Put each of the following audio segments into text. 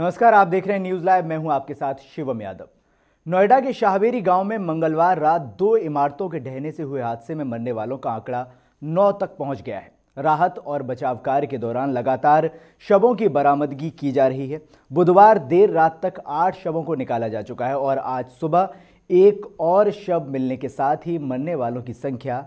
नमस्कार आप देख रहे हैं न्यूज लाइव मैं हूं आपके साथ शिवम यादव नोएडा के शाहबेरी गांव में मंगलवार रात दो इमारतों के ढहने से हुए हादसे में मरने वालों का आंकड़ा नौ तक पहुंच गया है राहत और बचाव कार्य के दौरान लगातार शवों की बरामदगी की जा रही है बुधवार देर रात तक आठ शवों को निकाला जा चुका है और आज सुबह एक और शव मिलने के साथ ही मरने वालों की संख्या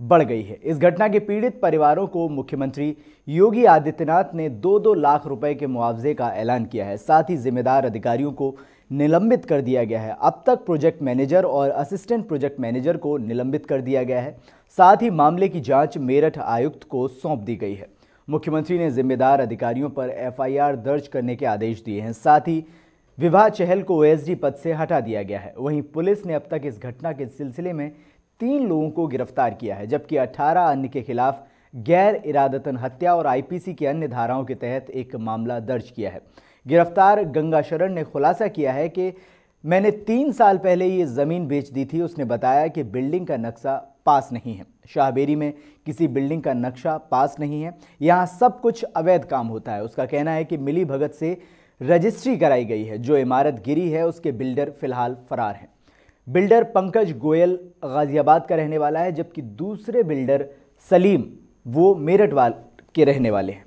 बढ़ गई है इस घटना के पीड़ित परिवारों को मुख्यमंत्री योगी आदित्यनाथ ने दो दो लाख रुपए के मुआवजे का ऐलान किया है साथ ही जिम्मेदार अधिकारियों को निलंबित कर दिया गया है अब तक प्रोजेक्ट मैनेजर और असिस्टेंट प्रोजेक्ट मैनेजर को निलंबित कर दिया गया है साथ ही मामले की जांच मेरठ आयुक्त को सौंप दी गई है मुख्यमंत्री ने जिम्मेदार अधिकारियों पर एफआईआर दर्ज करने के आदेश दिए हैं साथ ही विवाह चहल को ओएसडी पद से हटा दिया गया है वहीं पुलिस ने अब तक इस घटना के सिलसिले में तीन लोगों को गिरफ्तार किया है जबकि 18 अन्य के खिलाफ गैर इरादतन हत्या और आईपीसी की अन्य धाराओं के तहत एक मामला दर्ज किया है गिरफ्तार गंगा शरण ने खुलासा किया है कि मैंने तीन साल पहले ये ज़मीन बेच दी थी उसने बताया कि बिल्डिंग का नक्शा पास नहीं है शाहबेरी में किसी बिल्डिंग का नक्शा पास नहीं है यहाँ सब कुछ अवैध काम होता है उसका कहना है कि मिली भगत से रजिस्ट्री कराई गई है जो इमारत गिरी है उसके बिल्डर फिलहाल फरार हैं बिल्डर पंकज गोयल गाज़ियाबाद का रहने वाला है जबकि दूसरे बिल्डर सलीम वो मेरठ वाल के रहने वाले हैं